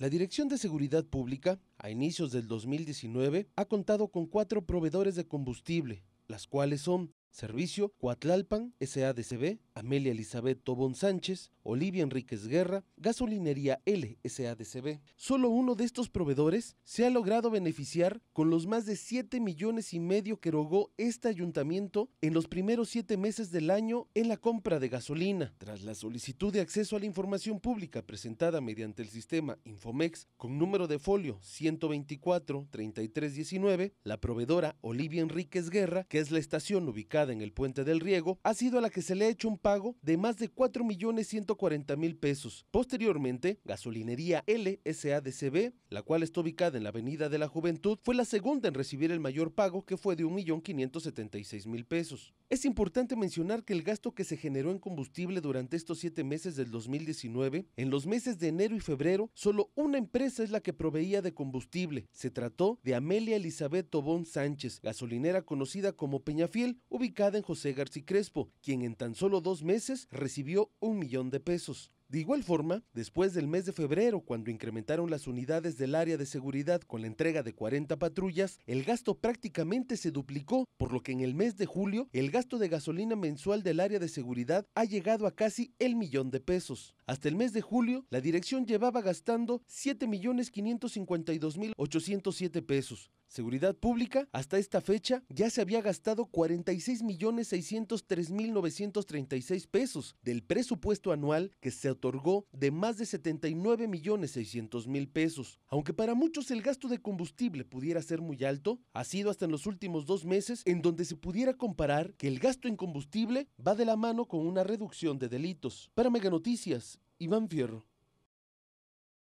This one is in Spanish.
La Dirección de Seguridad Pública, a inicios del 2019, ha contado con cuatro proveedores de combustible, las cuales son Servicio Coatlalpan, SADCB, Amelia Elizabeth Tobón Sánchez, Olivia Enríquez Guerra, Gasolinería L, SADCB. Solo uno de estos proveedores se ha logrado beneficiar con los más de 7 millones y medio que rogó este ayuntamiento en los primeros 7 meses del año en la compra de gasolina. Tras la solicitud de acceso a la información pública presentada mediante el sistema Infomex con número de folio 124-3319, la proveedora Olivia Enríquez Guerra, que es la estación ubicada en el puente del Riego, ha sido a la que se le ha hecho un pago de más de 4.140.000 pesos. Posteriormente, gasolinería LSADCB, la cual está ubicada en la Avenida de la Juventud, fue la segunda en recibir el mayor pago que fue de 1.576.000 pesos. Es importante mencionar que el gasto que se generó en combustible durante estos siete meses del 2019, en los meses de enero y febrero, solo una empresa es la que proveía de combustible. Se trató de Amelia Elizabeth Tobón Sánchez, gasolinera conocida como Peñafiel, ubicada en José García Crespo, quien en tan solo dos meses recibió un millón de pesos. De igual forma, después del mes de febrero, cuando incrementaron las unidades del área de seguridad con la entrega de 40 patrullas, el gasto prácticamente se duplicó, por lo que en el mes de julio el gasto de gasolina mensual del área de seguridad ha llegado a casi el millón de pesos. Hasta el mes de julio, la dirección llevaba gastando 7.552.807 pesos. Seguridad Pública, hasta esta fecha, ya se había gastado 46.603.936 pesos del presupuesto anual que se otorgó de más de 79.600.000 pesos. Aunque para muchos el gasto de combustible pudiera ser muy alto, ha sido hasta en los últimos dos meses en donde se pudiera comparar que el gasto en combustible va de la mano con una reducción de delitos. Para Meganoticias, Iván Fierro.